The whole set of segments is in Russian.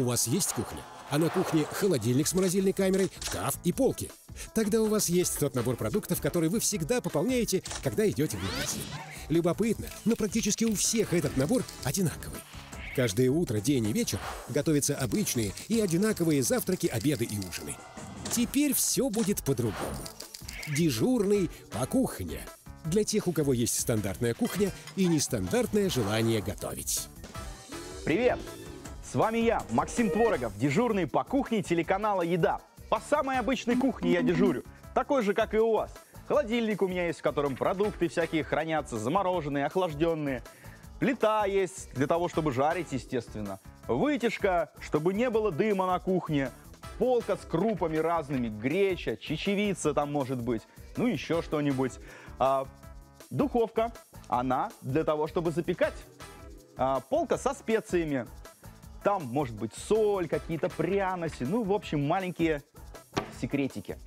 У вас есть кухня? А на кухне холодильник с морозильной камерой, шкаф и полки. Тогда у вас есть тот набор продуктов, который вы всегда пополняете, когда идете в магазин. Любопытно, но практически у всех этот набор одинаковый. Каждое утро, день и вечер готовятся обычные и одинаковые завтраки, обеды и ужины. Теперь все будет по-другому. Дежурный по кухне. Для тех, у кого есть стандартная кухня и нестандартное желание готовить. Привет! С вами я, Максим Творогов, дежурный по кухне телеканала «Еда». По самой обычной кухне я дежурю, такой же, как и у вас. Холодильник у меня есть, в котором продукты всякие хранятся, замороженные, охлажденные. Плита есть для того, чтобы жарить, естественно. Вытяжка, чтобы не было дыма на кухне. Полка с крупами разными, греча, чечевица там может быть, ну еще что-нибудь. А, духовка, она для того, чтобы запекать. А, полка со специями, там может быть соль, какие-то пряности, ну, в общем, маленькие секретики.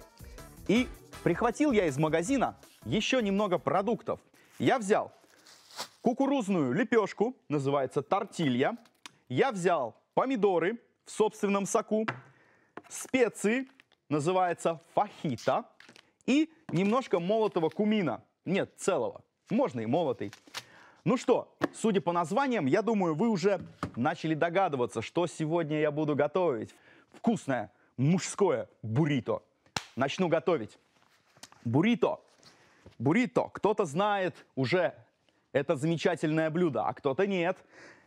И прихватил я из магазина еще немного продуктов. Я взял кукурузную лепешку, называется тортилья. Я взял помидоры в собственном соку, специи, называется фахита, и немножко молотого кумина. Нет, целого. Можно и молотый. Ну что, судя по названиям, я думаю, вы уже начали догадываться, что сегодня я буду готовить. Вкусное мужское буррито. Начну готовить. Буррито. Буррито. Кто-то знает уже это замечательное блюдо, а кто-то нет.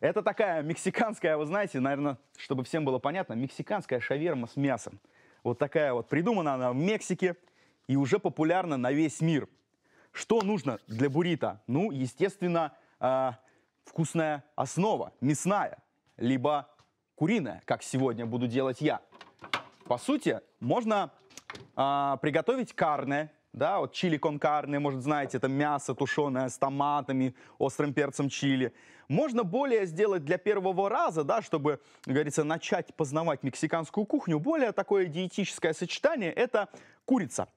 Это такая мексиканская, вы знаете, наверное, чтобы всем было понятно, мексиканская шаверма с мясом. Вот такая вот. Придумана она в Мексике и уже популярна на весь мир. Что нужно для буррито? Ну, естественно, э, вкусная основа, мясная, либо куриная, как сегодня буду делать я. По сути, можно э, приготовить карне, да, вот чили кон карне, может, знаете, это мясо тушеное с томатами, острым перцем чили. Можно более сделать для первого раза, да, чтобы, говорится, начать познавать мексиканскую кухню. Более такое диетическое сочетание – это курица.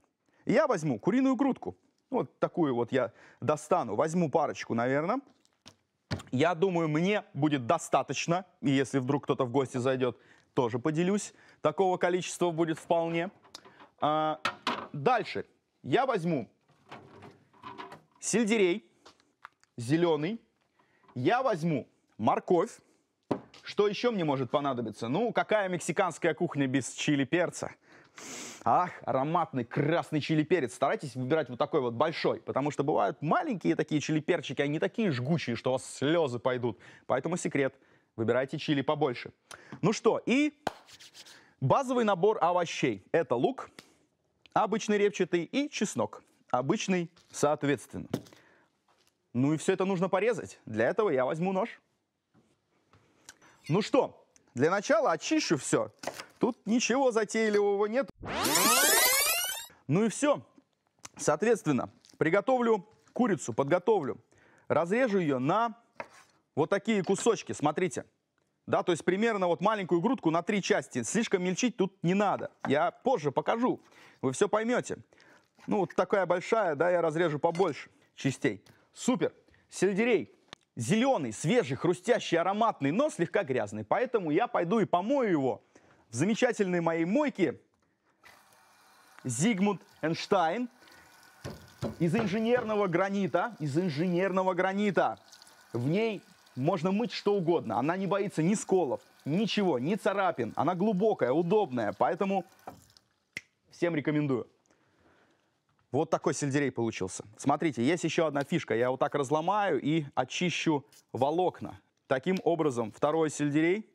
Я возьму куриную грудку, вот такую вот я достану. Возьму парочку, наверное. Я думаю, мне будет достаточно. И если вдруг кто-то в гости зайдет, тоже поделюсь. Такого количества будет вполне. А, дальше я возьму сельдерей зеленый. Я возьму морковь. Что еще мне может понадобиться? Ну, какая мексиканская кухня без чили перца? Ах, ароматный красный чили перец. Старайтесь выбирать вот такой вот большой, потому что бывают маленькие такие чили перчики, они такие жгучие, что у вас слезы пойдут. Поэтому секрет. Выбирайте чили побольше. Ну что, и базовый набор овощей. Это лук, обычный репчатый, и чеснок, обычный соответственно. Ну и все это нужно порезать. Для этого я возьму нож. Ну что, для начала очищу все. Тут ничего затейливого нет. Ну и все. Соответственно, приготовлю курицу, подготовлю. Разрежу ее на вот такие кусочки, смотрите. Да, то есть примерно вот маленькую грудку на три части. Слишком мельчить тут не надо. Я позже покажу, вы все поймете. Ну, вот такая большая, да, я разрежу побольше частей. Супер. Сельдерей зеленый, свежий, хрустящий, ароматный, но слегка грязный. Поэтому я пойду и помою его в замечательной моей мойке Зигмунд Эйнштейн из инженерного гранита, из инженерного гранита. В ней можно мыть что угодно. Она не боится ни сколов, ничего, ни царапин. Она глубокая, удобная, поэтому всем рекомендую. Вот такой сельдерей получился. Смотрите, есть еще одна фишка. Я вот так разломаю и очищу волокна. Таким образом, второй сельдерей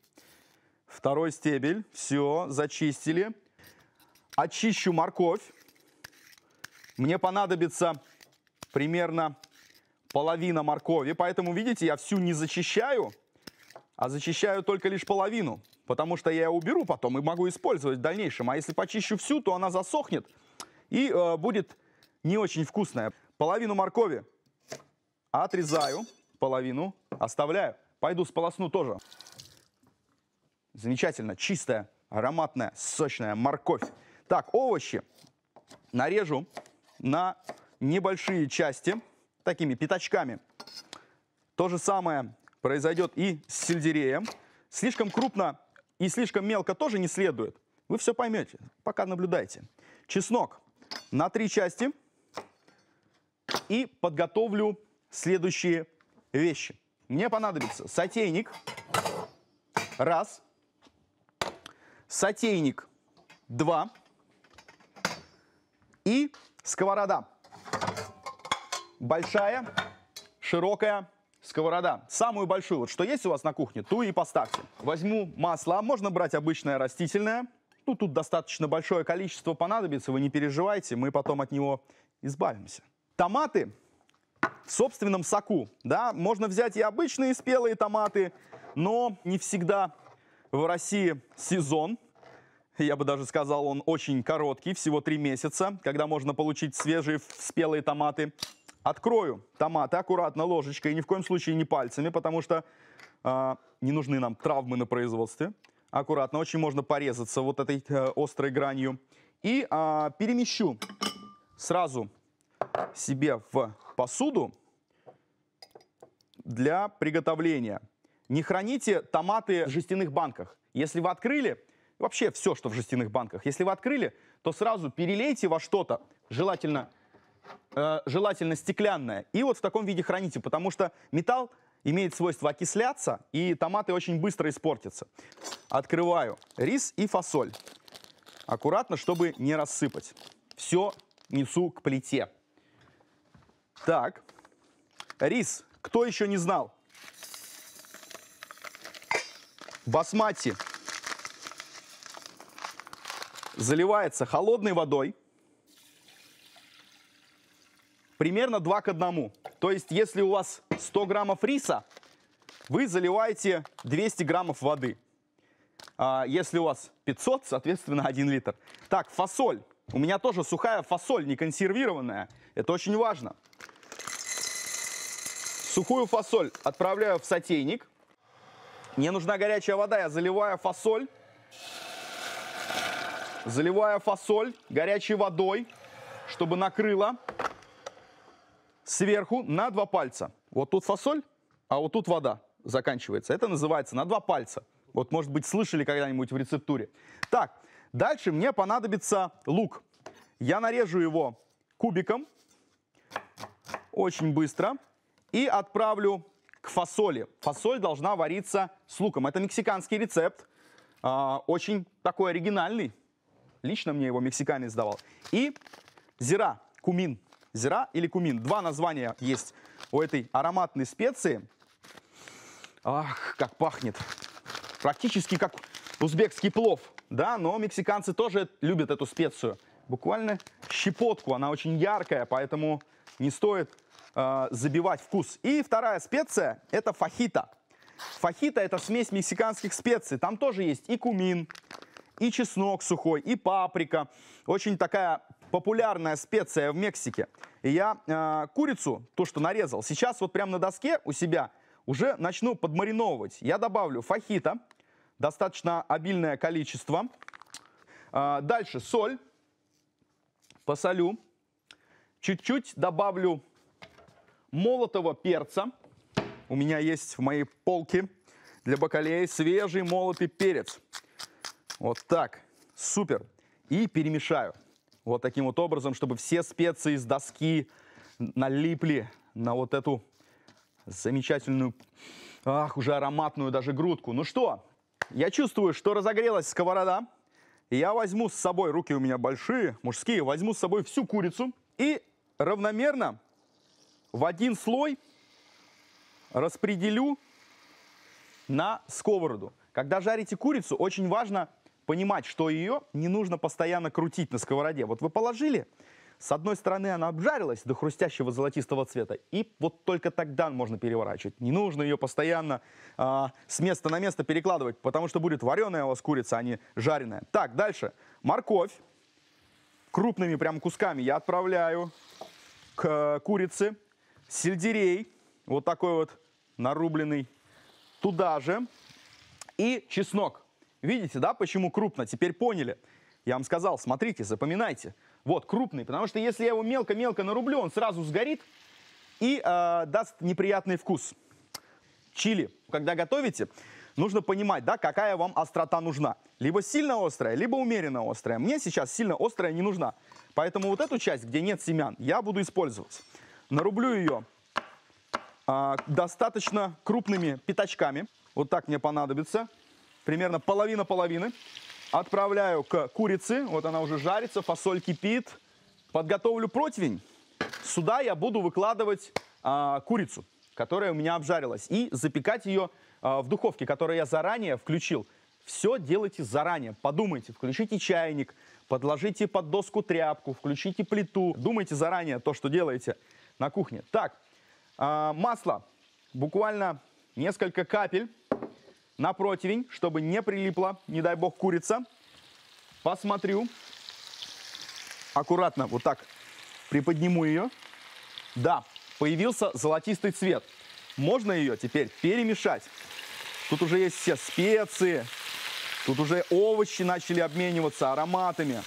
Второй стебель. Все, зачистили. Очищу морковь. Мне понадобится примерно половина моркови. Поэтому, видите, я всю не зачищаю, а зачищаю только лишь половину. Потому что я ее уберу потом и могу использовать в дальнейшем. А если почищу всю, то она засохнет и э, будет не очень вкусная. Половину моркови отрезаю, половину оставляю. Пойду сполосну тоже. Замечательно, чистая, ароматная, сочная морковь. Так, овощи нарежу на небольшие части, такими пятачками. То же самое произойдет и с сельдереем. Слишком крупно и слишком мелко тоже не следует. Вы все поймете, пока наблюдайте. Чеснок на три части. И подготовлю следующие вещи. Мне понадобится сотейник. Раз. Сотейник 2 и сковорода. Большая, широкая сковорода. Самую большую, вот что есть у вас на кухне, ту и поставьте. Возьму масло, а можно брать обычное растительное. Ну, тут достаточно большое количество понадобится, вы не переживайте, мы потом от него избавимся. Томаты в собственном соку, да, можно взять и обычные спелые томаты, но не всегда в России сезон, я бы даже сказал, он очень короткий, всего три месяца, когда можно получить свежие спелые томаты. Открою томаты аккуратно ложечкой, ни в коем случае не пальцами, потому что э, не нужны нам травмы на производстве. Аккуратно, очень можно порезаться вот этой э, острой гранью. И э, перемещу сразу себе в посуду для приготовления. Не храните томаты в жестяных банках. Если вы открыли, вообще все, что в жестяных банках. Если вы открыли, то сразу перелейте во что-то, желательно, э, желательно стеклянное, и вот в таком виде храните, потому что металл имеет свойство окисляться, и томаты очень быстро испортятся. Открываю рис и фасоль. Аккуратно, чтобы не рассыпать. Все несу к плите. Так, рис. Кто еще не знал? Басмати заливается холодной водой, примерно 2 к 1. То есть, если у вас 100 граммов риса, вы заливаете 200 граммов воды. А если у вас 500, соответственно, 1 литр. Так, фасоль. У меня тоже сухая фасоль, не консервированная. Это очень важно. Сухую фасоль отправляю в сотейник. Мне нужна горячая вода, я заливаю фасоль. Заливаю фасоль горячей водой, чтобы накрыло. Сверху на два пальца. Вот тут фасоль, а вот тут вода заканчивается. Это называется на два пальца. Вот, может быть, слышали когда-нибудь в рецептуре. Так, дальше мне понадобится лук. Я нарежу его кубиком очень быстро и отправлю к фасоли. Фасоль должна вариться с луком. Это мексиканский рецепт, а, очень такой оригинальный. Лично мне его мексиканец давал. И зира, кумин. Зира или кумин. Два названия есть у этой ароматной специи. Ах, как пахнет. Практически как узбекский плов, да, но мексиканцы тоже любят эту специю. Буквально щепотку, она очень яркая, поэтому не стоит э, забивать вкус. И вторая специя – это фахита. Фахита – это смесь мексиканских специй. Там тоже есть и кумин, и чеснок сухой, и паприка. Очень такая популярная специя в Мексике. И я э, курицу, то, что нарезал, сейчас вот прямо на доске у себя уже начну подмариновывать. Я добавлю фахита, достаточно обильное количество. Э, дальше соль, посолю. Чуть-чуть добавлю молотого перца. У меня есть в моей полке для бакалеи свежий молотый перец. Вот так. Супер. И перемешаю. Вот таким вот образом, чтобы все специи с доски налипли на вот эту замечательную, ах, уже ароматную даже грудку. Ну что, я чувствую, что разогрелась сковорода. Я возьму с собой, руки у меня большие, мужские, возьму с собой всю курицу и равномерно в один слой распределю на сковороду. Когда жарите курицу, очень важно понимать, что ее не нужно постоянно крутить на сковороде. Вот вы положили, с одной стороны она обжарилась до хрустящего золотистого цвета, и вот только тогда можно переворачивать. Не нужно ее постоянно э, с места на место перекладывать, потому что будет вареная у вас курица, а не жареная. Так, дальше. Морковь. Крупными прям кусками я отправляю к э, курице. Сельдерей. Вот такой вот нарубленный. Туда же. И чеснок. Видите, да, почему крупно? Теперь поняли. Я вам сказал, смотрите, запоминайте. Вот, крупный, потому что если я его мелко-мелко нарублю, он сразу сгорит и э, даст неприятный вкус. Чили, когда готовите, нужно понимать, да, какая вам острота нужна. Либо сильно острая, либо умеренно острая. Мне сейчас сильно острая не нужна. Поэтому вот эту часть, где нет семян, я буду использовать. Нарублю ее э, достаточно крупными пятачками. Вот так мне понадобится примерно половина половины. Отправляю к курице, вот она уже жарится, фасоль кипит. Подготовлю противень. Сюда я буду выкладывать а, курицу, которая у меня обжарилась, и запекать ее а, в духовке, которую я заранее включил. Все делайте заранее, подумайте, включите чайник, подложите под доску тряпку, включите плиту. Думайте заранее то, что делаете на кухне. Так, а, масло, буквально несколько капель на противень, чтобы не прилипла, не дай бог, курица. Посмотрю. Аккуратно вот так приподниму ее. Да, появился золотистый цвет. Можно ее теперь перемешать. Тут уже есть все специи. Тут уже овощи начали обмениваться ароматами.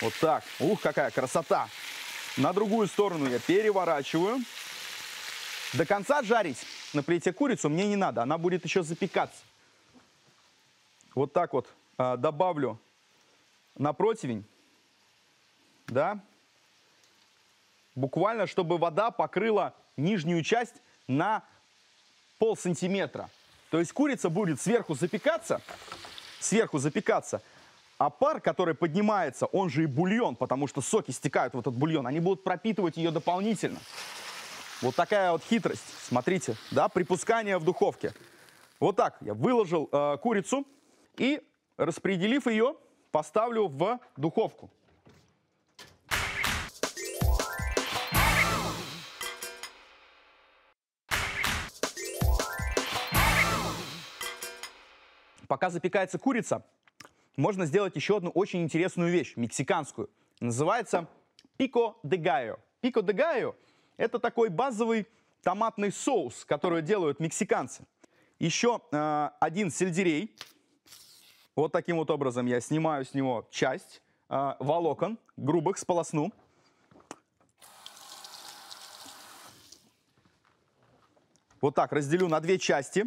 Вот так. Ух, какая красота. На другую сторону я переворачиваю. До конца жарить на плите курицу мне не надо, она будет еще запекаться. Вот так вот э, добавлю на противень, да, буквально, чтобы вода покрыла нижнюю часть на пол сантиметра. То есть курица будет сверху запекаться, сверху запекаться, а пар, который поднимается, он же и бульон, потому что соки стекают в этот бульон, они будут пропитывать ее дополнительно. Вот такая вот хитрость. Смотрите, да, припускание в духовке. Вот так я выложил э, курицу и, распределив ее, поставлю в духовку. Пока запекается курица, можно сделать еще одну очень интересную вещь, мексиканскую. Называется пико де гайо. Пико де гайо – это такой базовый томатный соус, который делают мексиканцы. Еще э, один сельдерей. Вот таким вот образом я снимаю с него часть э, волокон, грубых сполосну. Вот так разделю на две части.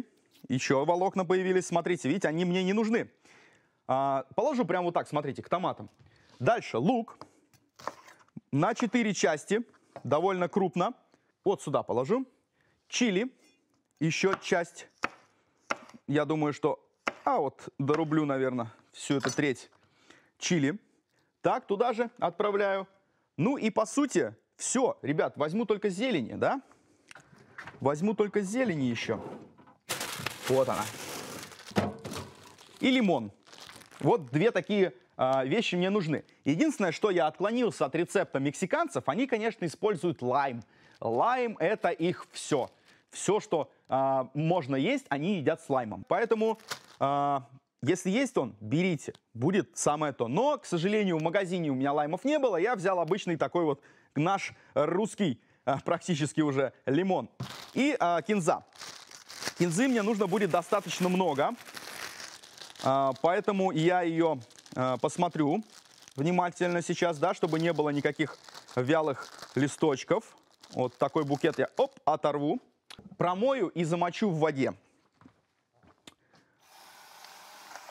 Еще волокна появились, смотрите, видите, они мне не нужны. А, положу прямо вот так, смотрите, к томатам. Дальше лук на четыре части довольно крупно. Вот сюда положу. Чили, еще часть, я думаю, что... А вот дорублю, наверное, всю эту треть чили. Так, туда же отправляю. Ну и по сути, все, ребят, возьму только зелени, да? Возьму только зелени еще. Вот она. И лимон. Вот две такие а, вещи мне нужны. Единственное, что я отклонился от рецепта мексиканцев, они, конечно, используют лайм. Лайм — это их все. Все, что э, можно есть, они едят с лаймом. Поэтому, э, если есть он, берите. Будет самое то. Но, к сожалению, в магазине у меня лаймов не было. Я взял обычный такой вот наш русский, э, практически уже, лимон. И э, кинза. Кинзы мне нужно будет достаточно много. Э, поэтому я ее Э, посмотрю внимательно сейчас, да, чтобы не было никаких вялых листочков. Вот такой букет я, оп, оторву. Промою и замочу в воде.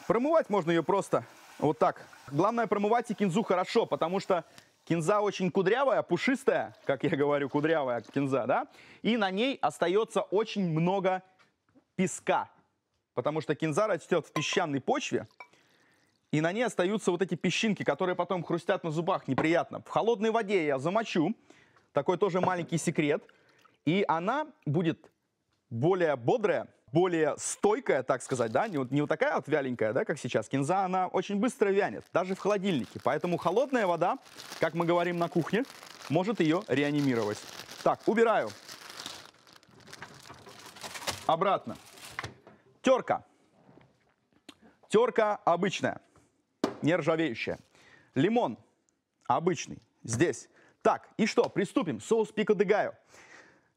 Промывать можно ее просто вот так. Главное промывать и кинзу хорошо, потому что кинза очень кудрявая, пушистая, как я говорю, кудрявая кинза, да? И на ней остается очень много песка, потому что кинза растет в песчаной почве, и на ней остаются вот эти песчинки, которые потом хрустят на зубах, неприятно. В холодной воде я замочу, такой тоже маленький секрет, и она будет более бодрая, более стойкая, так сказать, да, не, вот не вот такая вот вяленькая, да, как сейчас. Кинза, она очень быстро вянет, даже в холодильнике. Поэтому холодная вода, как мы говорим на кухне, может ее реанимировать. Так, убираю. Обратно. Терка. Терка обычная нержавеющая. Лимон обычный здесь. Так, и что, приступим. Соус пико де гайо.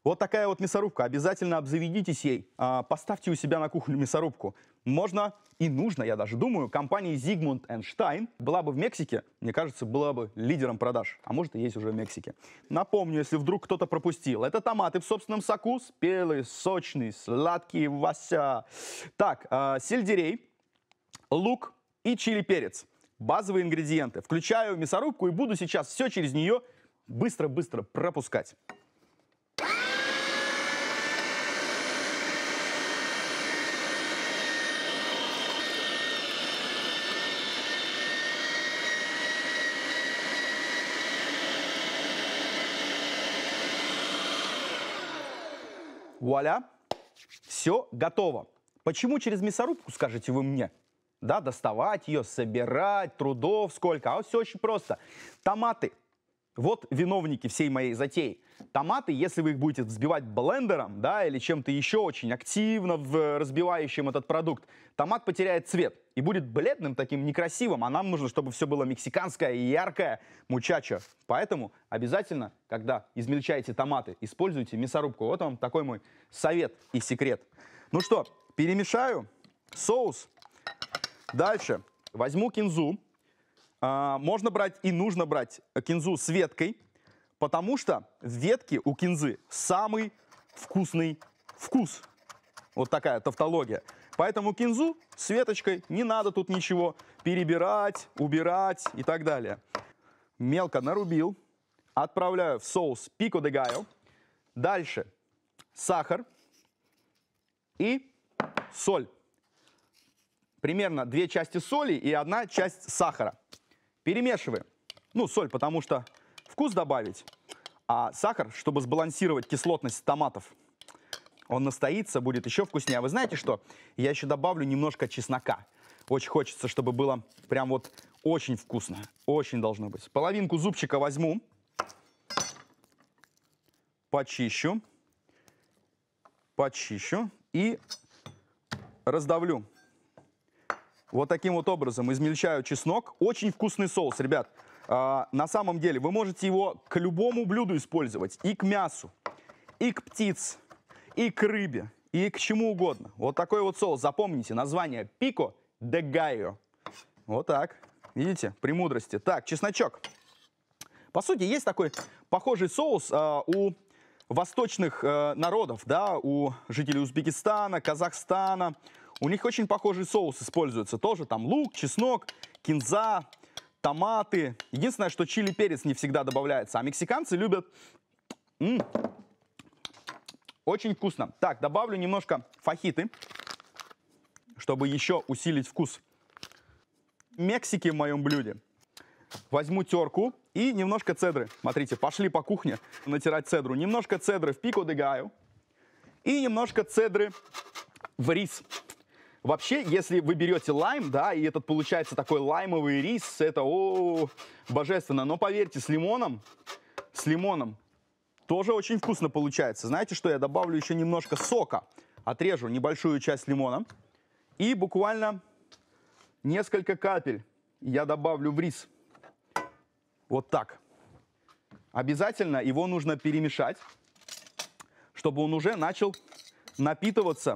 Вот такая вот мясорубка. Обязательно обзаведитесь ей. А, поставьте у себя на кухню мясорубку. Можно и нужно, я даже думаю, компании Зигмунд Stein была бы в Мексике, мне кажется, была бы лидером продаж. А может и есть уже в Мексике. Напомню, если вдруг кто-то пропустил. Это томаты в собственном соку, спелые, сочные, сладкие, вася. Так, а, сельдерей, лук и чили перец базовые ингредиенты. Включаю мясорубку и буду сейчас все через нее быстро-быстро пропускать. Вуаля, все готово. Почему через мясорубку, скажете вы мне? да, доставать ее, собирать, трудов сколько. А все очень просто. Томаты. Вот виновники всей моей затеи. Томаты, если вы их будете взбивать блендером, да, или чем-то еще очень активно в, э, разбивающим этот продукт, томат потеряет цвет и будет бледным, таким некрасивым, а нам нужно, чтобы все было мексиканское и яркое, мучачо. Поэтому обязательно, когда измельчаете томаты, используйте мясорубку. Вот вам такой мой совет и секрет. Ну что, перемешаю соус. Дальше возьму кинзу. А, можно брать и нужно брать кинзу с веткой, потому что в ветке у кинзы самый вкусный вкус. Вот такая тавтология. Поэтому кинзу с веточкой не надо тут ничего перебирать, убирать и так далее. Мелко нарубил. Отправляю в соус пико де гайо. Дальше сахар и соль примерно две части соли и одна часть сахара. Перемешиваем. Ну, соль, потому что вкус добавить, а сахар, чтобы сбалансировать кислотность томатов. Он настоится, будет еще вкуснее. А вы знаете что? Я еще добавлю немножко чеснока. Очень хочется, чтобы было прям вот очень вкусно. Очень должно быть. Половинку зубчика возьму. Почищу. Почищу. И раздавлю. Вот таким вот образом измельчаю чеснок. Очень вкусный соус, ребят. А, на самом деле вы можете его к любому блюду использовать. И к мясу, и к птиц, и к рыбе, и к чему угодно. Вот такой вот соус. Запомните название пико де гайо. Вот так. Видите, при мудрости. Так, чесночок. По сути, есть такой похожий соус а, у восточных э, народов, да, у жителей Узбекистана, Казахстана, у них очень похожий соус используется тоже. Там лук, чеснок, кинза, томаты. Единственное, что чили перец не всегда добавляется. А мексиканцы любят... М -м -м. Очень вкусно. Так, добавлю немножко фахиты, чтобы еще усилить вкус Мексики в моем блюде. Возьму терку и немножко цедры. Смотрите, пошли по кухне натирать цедру. Немножко цедры в пико де гаю и немножко цедры в рис. Вообще, если вы берете лайм, да, и этот получается такой лаймовый рис, это о, -о, -о божественно. Но поверьте, с лимоном, с лимоном тоже очень вкусно получается. Знаете что, я добавлю еще немножко сока. Отрежу небольшую часть лимона и буквально несколько капель я добавлю в рис. Вот так. Обязательно его нужно перемешать, чтобы он уже начал напитываться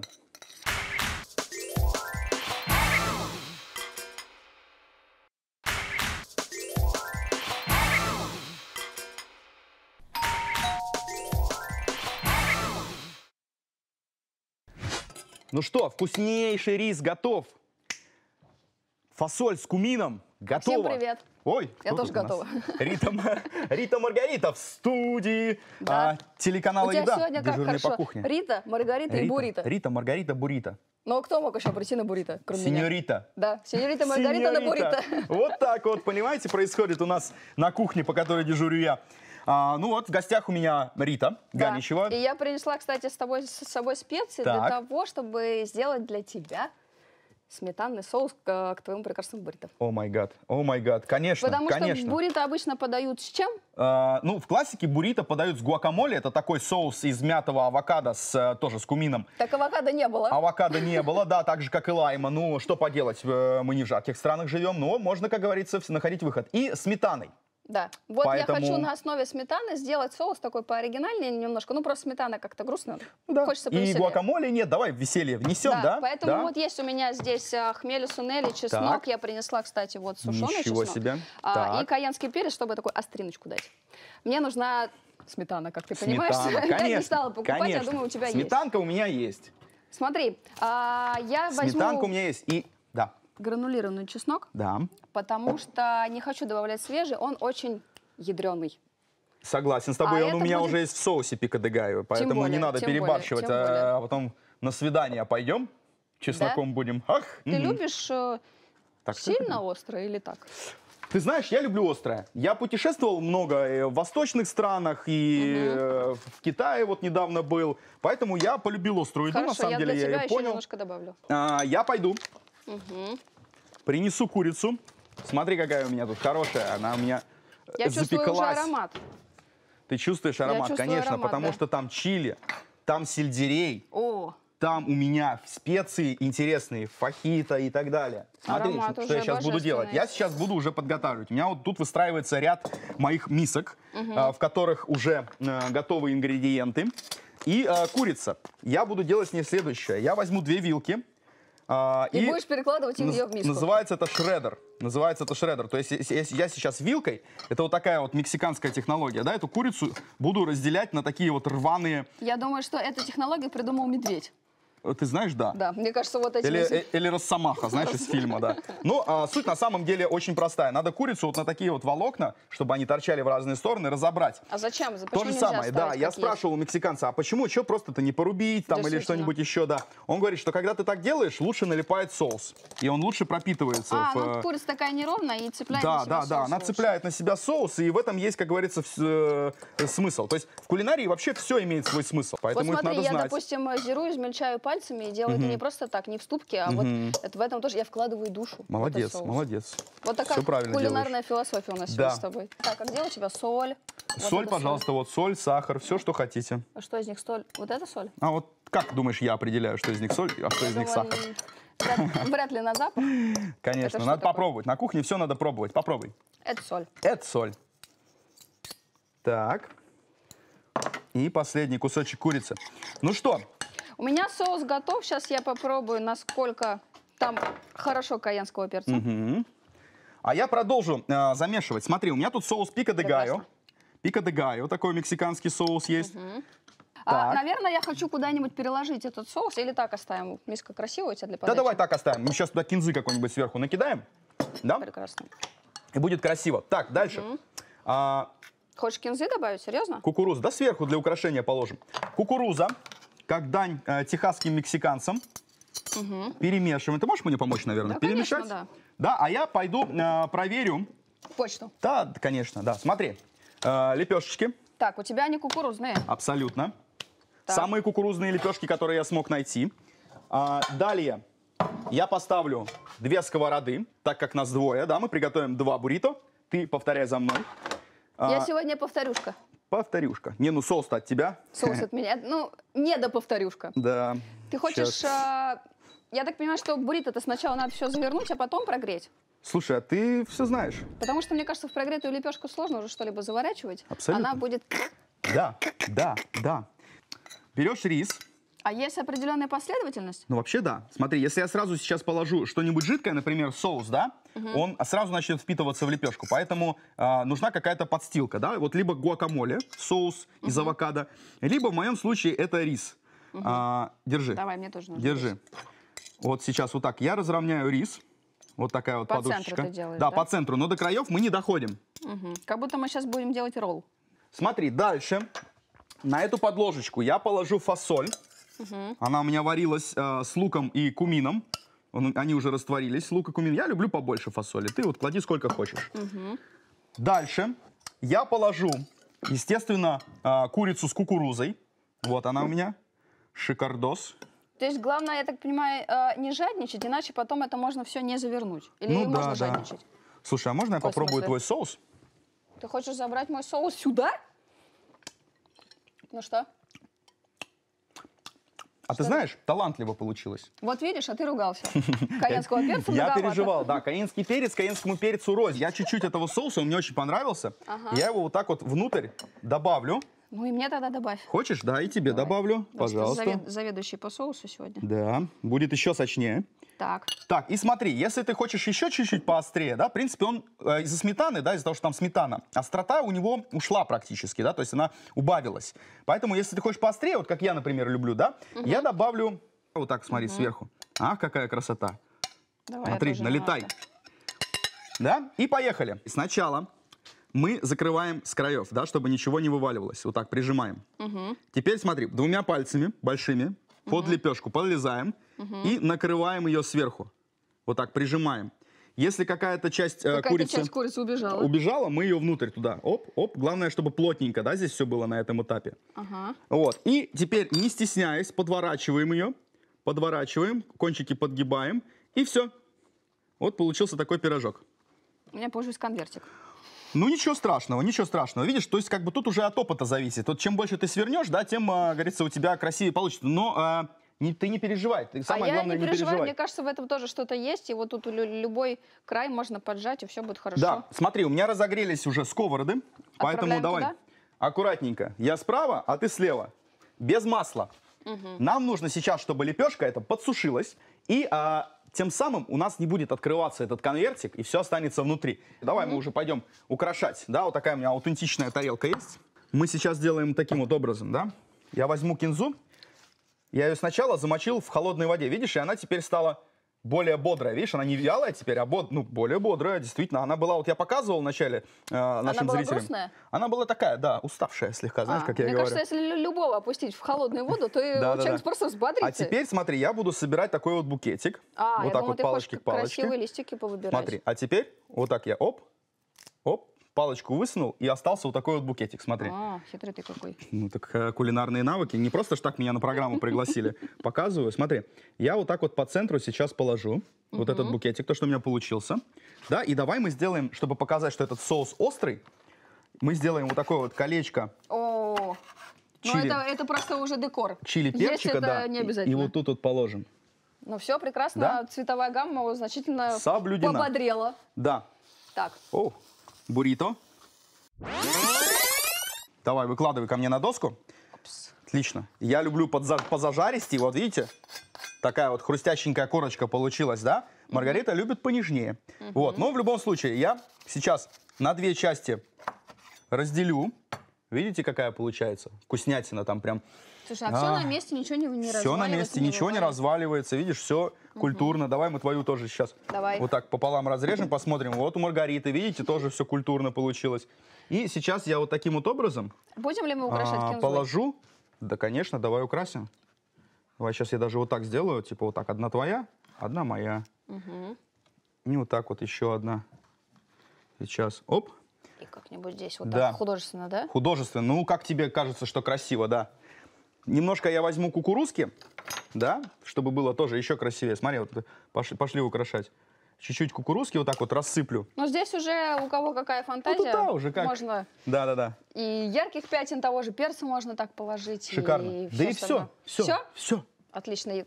Ну что, вкуснейший рис готов. Фасоль с кумином готова. Всем привет. Ой, я тоже готова. Рита, Рита Маргарита в студии да. а, телеканала У тебя сегодня как хорошо. по кухне. Рита, Маргарита Рита, и Бурита. Рита, Маргарита, Бурита. Ну а кто мог еще прийти на Бурита, кроме Синьорита. Меня? Да, синьорита Маргарита синьорита. на Бурита. Вот так вот, понимаете, происходит у нас на кухне, по которой дежурю я. А, ну вот, в гостях у меня Рита да. Ганичева. И я принесла, кстати, с тобой, с собой специи так. для того, чтобы сделать для тебя сметанный соус к, к твоему прекрасному буррито. О май гад, о май гад, конечно, Потому конечно. что бурито обычно подают с чем? А, ну, в классике бурито подают с гуакамоле, это такой соус из мятого авокадо, с, э, тоже с кумином. Так авокадо не было. Авокадо не было, да, так же, как и лайма. Ну, что поделать, э, мы не в жарких странах живем, но можно, как говорится, находить выход. И сметаной. Да. Вот Поэтому... я хочу на основе сметаны сделать соус такой пооригинальнее немножко. Ну, просто сметана как-то грустно. Ну да. Хочется повеселее. И гуакамоле нет, давай веселье внесем, да? да? Поэтому да. вот есть у меня здесь а, хмели, сунели, чеснок. Так. Я принесла, кстати, вот сушеный Ничего чеснок. себе. А, и каянский перец, чтобы такую остриночку дать. Мне нужна сметана, как ты сметана, понимаешь. Конечно, я не стала покупать, конечно. я думаю, у тебя Сметанка есть. Сметанка у меня есть. Смотри, а, я возьму... Сметанка у меня есть. И гранулированный чеснок. Да. Потому что не хочу добавлять свежий, он очень ядреный. Согласен с а тобой, а он у меня будет... уже есть в соусе пикадегаю, поэтому более, не надо перебарщивать, более, а более. потом на свидание пойдем, чесноком да? будем. Ах, Ты угу. любишь э, так, сильно ты... острое или так? Ты знаешь, я люблю острое. Я путешествовал много в восточных странах и угу. в Китае вот недавно был, поэтому я полюбил острую еду, Хорошо, на самом я деле я еще понял. немножко добавлю. А, я пойду. Угу принесу курицу. Смотри, какая у меня тут хорошая. Она у меня э, Я запеклась. чувствую аромат. Ты чувствуешь аромат, чувствую конечно, аромат, потому да. что там чили, там сельдерей. О. Там у меня специи интересные, фахита и так далее. Смотри, аромат что, что я сейчас буду делать. Я сейчас буду уже подготавливать. У меня вот тут выстраивается ряд моих мисок, угу. э, в которых уже э, готовы ингредиенты. И э, курица. Я буду делать с ней следующее. Я возьму две вилки, а, и, и будешь перекладывать ее в миску. Называется это шредер. Называется это шредер. То есть я сейчас вилкой, это вот такая вот мексиканская технология, да, эту курицу буду разделять на такие вот рваные... Я думаю, что эту технологию придумал медведь. Ты знаешь, да. Да, мне кажется, вот эти... Или, эти... Э, или росомаха, знаешь, из фильма, да. Ну, а, суть на самом деле очень простая. Надо курицу вот на такие вот волокна, чтобы они торчали в разные стороны, разобрать. А зачем? За То же самое, да. Я спрашивал у мексиканца, а почему, что просто-то не порубить там или что-нибудь еще, да. Он говорит, что когда ты так делаешь, лучше налипает соус. И он лучше пропитывается. А, в... ну э, курица такая неровная и цепляет да, на себя Да, да, да, она лучше. цепляет на себя соус, и в этом есть, как говорится, в... Э, смысл. То есть в кулинарии вообще все имеет свой смысл, поэтому вот смотри, их надо я, знать. я, допустим, зиру, измельчаю пальцами и делаю угу. это не просто так, не в ступке, а угу. вот это, в этом тоже я вкладываю душу. Молодец, молодец. Вот такая кулинарная делаешь. философия у нас да. с тобой. Так, а где у тебя соль? Вот соль, пожалуйста, соль. вот соль, сахар, все, что хотите. А что из них соль? Вот это соль? А вот как думаешь, я определяю, что из них соль, а что я из них сахар? Вряд, ли на запах. Конечно, надо такое? попробовать. На кухне все надо пробовать. Попробуй. Это соль. Это соль. Так. И последний кусочек курицы. Ну что, у меня соус готов. Сейчас я попробую, насколько там хорошо каянского перца. Угу. А я продолжу э, замешивать. Смотри, у меня тут соус пика де гайо. Пика де гайо, такой мексиканский соус есть. Угу. А, наверное, я хочу куда-нибудь переложить этот соус или так оставим. Миска красивая у тебя для подачи. Да давай так оставим. Мы сейчас туда кинзы какой-нибудь сверху накидаем. Да? Прекрасно. И будет красиво. Так, дальше. Угу. А, Хочешь кинзы добавить? Серьезно? Кукуруза. Да сверху для украшения положим. Кукуруза как дань э, техасским мексиканцам. Угу. Перемешиваем. Ты можешь мне помочь, наверное, да, перемешать? Конечно, да. да, а я пойду э, проверю. Почту. Да, конечно, да. Смотри, э, лепешечки. Так, у тебя они кукурузные. Абсолютно. Так. Самые кукурузные лепешки, которые я смог найти. А, далее я поставлю две сковороды, так как нас двое, да, мы приготовим два буррито. Ты повторяй за мной. Я а, сегодня повторюшка повторюшка. Не, ну соус от тебя. Соус от меня. Ну, не до повторюшка. Да. Ты хочешь... А, я так понимаю, что бурит это сначала надо все завернуть, а потом прогреть? Слушай, а ты все знаешь. Потому что, мне кажется, в прогретую лепешку сложно уже что-либо заворачивать. Абсолютно. Она будет... Да, да, да. Берешь рис, а есть определенная последовательность? Ну, вообще да. Смотри, если я сразу сейчас положу что-нибудь жидкое, например, соус, да, угу. он сразу начнет впитываться в лепешку. Поэтому э, нужна какая-то подстилка, да. Вот либо гуакамоле, соус угу. из авокадо, либо в моем случае это рис. Угу. А, держи. Давай, мне тоже нужно. Держи. Рис. Вот сейчас вот так я разровняю рис. Вот такая вот по подушечка. По центру ты делаешь, да, да, по центру, но до краев мы не доходим. Угу. Как будто мы сейчас будем делать ролл. Смотри, дальше на эту подложечку я положу фасоль. Угу. Она у меня варилась э, с луком и кумином. Он, они уже растворились. Лук и кумин. Я люблю побольше фасоли. Ты вот клади сколько хочешь. Угу. Дальше я положу, естественно, э, курицу с кукурузой. Вот она у меня. Шикардос. То есть главное, я так понимаю, э, не жадничать, иначе потом это можно все не завернуть. Или ну, да, можно да. жадничать? Слушай, а можно я попробую смысле? твой соус? Ты хочешь забрать мой соус сюда? Ну что? А ты знаешь, талантливо получилось. Вот видишь, а ты ругался. Каенского перца Я переживал, да. Каенский перец, каенскому перцу рознь. Я чуть-чуть этого соуса, он мне очень понравился. Я его вот так вот внутрь добавлю. Ну и мне тогда добавь. Хочешь? Да, и тебе добавлю. Пожалуйста. заведующий по соусу сегодня. Да, будет еще сочнее. Так. Так, и смотри, если ты хочешь еще чуть-чуть поострее, да, в принципе, он э, из-за сметаны, да, из-за того, что там сметана, острота у него ушла практически, да, то есть она убавилась. Поэтому, если ты хочешь поострее, вот как я, например, люблю, да, угу. я добавлю, вот так, смотри, угу. сверху. Ах, какая красота. Давай, смотри, налетай. Да, и поехали. Сначала мы закрываем с краев, да, чтобы ничего не вываливалось. Вот так прижимаем. Угу. Теперь смотри, двумя пальцами большими под угу. лепешку подлезаем и накрываем ее сверху. Вот так прижимаем. Если какая-то часть э, какая курицы... часть курицы убежала. Убежала, мы ее внутрь туда. Оп, оп. Главное, чтобы плотненько, да, здесь все было на этом этапе. Ага. Вот. И теперь, не стесняясь, подворачиваем ее. Подворачиваем, кончики подгибаем. И все. Вот получился такой пирожок. У меня получился конвертик. Ну ничего страшного, ничего страшного. Видишь, то есть как бы тут уже от опыта зависит. Вот чем больше ты свернешь, да, тем, а, говорится, у тебя красивее получится. Но а, не, ты не переживай, ты самое а главное я не, не переживаю. переживай. Мне кажется, в этом тоже что-то есть, и вот тут любой край можно поджать, и все будет хорошо. Да, смотри, у меня разогрелись уже сковороды, Отправляем поэтому давай туда? аккуратненько. Я справа, а ты слева. Без масла. Угу. Нам нужно сейчас, чтобы лепешка эта подсушилась, и а, тем самым у нас не будет открываться этот конвертик, и все останется внутри. Давай угу. мы уже пойдем украшать. Да, вот такая у меня аутентичная тарелка есть. Мы сейчас делаем таким вот образом, да. Я возьму кинзу, я ее сначала замочил в холодной воде, видишь, и она теперь стала более бодрая. Видишь, она не вялая теперь, а бод... ну, более бодрая, действительно. Она была, вот я показывал вначале э, нашим она была Грустная? Она была такая, да, уставшая слегка, знаешь, а, как я мне говорю. Мне кажется, если любого опустить в холодную воду, то да, человек просто взбодрится. А теперь, смотри, я буду собирать такой вот букетик. А, вот так вот палочки к палочке. красивые листики повыбирать. Смотри, а теперь вот так я, оп, оп, палочку высунул, и остался вот такой вот букетик, смотри. А, хитрый ты какой. Ну так э, кулинарные навыки. Не просто ж так меня на программу пригласили. Показываю, смотри. Я вот так вот по центру сейчас положу вот этот букетик, то, что у меня получился. Да, и давай мы сделаем, чтобы показать, что этот соус острый, мы сделаем вот такое вот колечко. О, ну это, это просто уже декор. Чили перчика, да. не обязательно. И вот тут вот положим. Ну все, прекрасно. Да? Цветовая гамма значительно Соблюдена. пободрела. Да. Так. О, буррито. Давай, выкладывай ко мне на доску. Отлично. Я люблю подза позажарить, и вот видите, такая вот хрустященькая корочка получилась, да? Маргарита mm -hmm. любит понежнее. Mm -hmm. Вот, но ну, в любом случае, я сейчас на две части разделю. Видите, какая получается? Вкуснятина там прям Слушай, а, а все на месте, ничего не, не Все на месте, не ничего не разваливается, видишь, все культурно. Давай мы твою тоже сейчас Давай. вот так пополам разрежем, посмотрим. Вот у Маргариты, видите, тоже все культурно получилось. И сейчас я вот таким вот образом... Будем ли мы а, украшать а, Положу. Да, конечно, давай украсим. Давай сейчас я даже вот так сделаю, типа вот так, одна твоя, одна моя. Угу. И вот так вот еще одна. Сейчас, оп. И как-нибудь здесь вот да. так художественно, да? Художественно. Ну, как тебе кажется, что красиво, да. Немножко я возьму кукурузки, да, чтобы было тоже еще красивее. Смотри, вот пошли, пошли украшать. Чуть-чуть кукурузки вот так вот рассыплю. Ну здесь уже у кого какая ну, фантазия. Ну, туда уже как. Можно. Да, да, да. И ярких пятен того же перца можно так положить. Шикарно. И да все и все, все. Все? Все. Отлично.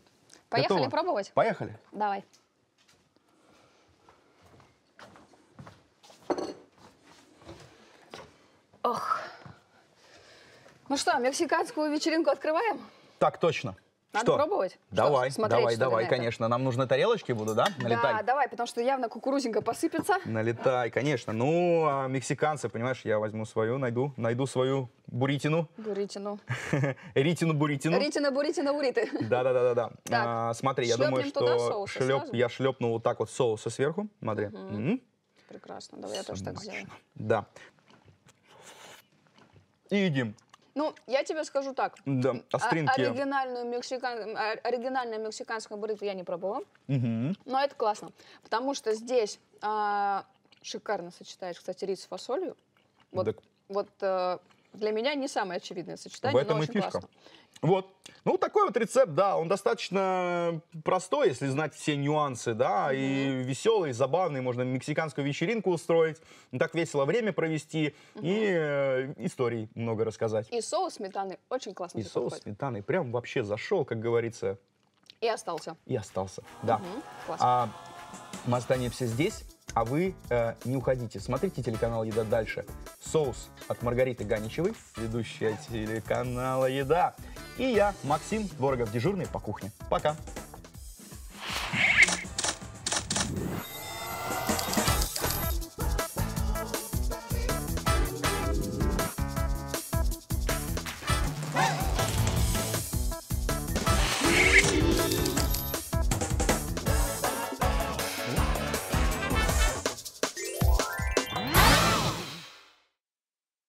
Поехали Готово. пробовать? Поехали. Давай. Ох. Ну что, мексиканскую вечеринку открываем? Так точно. Надо что? пробовать? Давай, что, смотреть, давай, что давай, конечно. Нам нужны тарелочки будут, да? Налетай. Да, давай, потому что явно кукурузинка посыпется. Налетай, конечно. Ну, а мексиканцы, понимаешь, я возьму свою, найду, найду свою буритину. Буритину. Ритину, буритину. Ритина, буритина, уриты. Да-да-да. да. А, смотри, я думаю, что я шлепну вот так вот соуса сверху. Смотри. Прекрасно, давай я тоже так сделаю. Да. И едим. Ну, я тебе скажу так. Да, а остринки. оригинальную, мексикан... оригинальную мексиканскую буррито я не пробовала. Угу. Но это классно. Потому что здесь а, шикарно сочетаешь, кстати, рис с фасолью. Вот, так. вот а, для меня не самое очевидное сочетание, В этом но очень и фишка. классно. Вот. Ну, такой вот рецепт, да, он достаточно простой, если знать все нюансы, да, mm-hmm. и веселый, и забавный, можно мексиканскую вечеринку устроить, ну, так весело время провести, mm-hmm. и э, историй много рассказать. И соус сметаны очень классный. И соус сметаны прям вообще зашел, как говорится. И остался. И остался, да. Mm-hmm. Классно. А мы останемся здесь. А вы э, не уходите. Смотрите телеканал «Еда» дальше. Соус от Маргариты Ганичевой, ведущая телеканала «Еда». И я, Максим Дворогов, дежурный по кухне. Пока!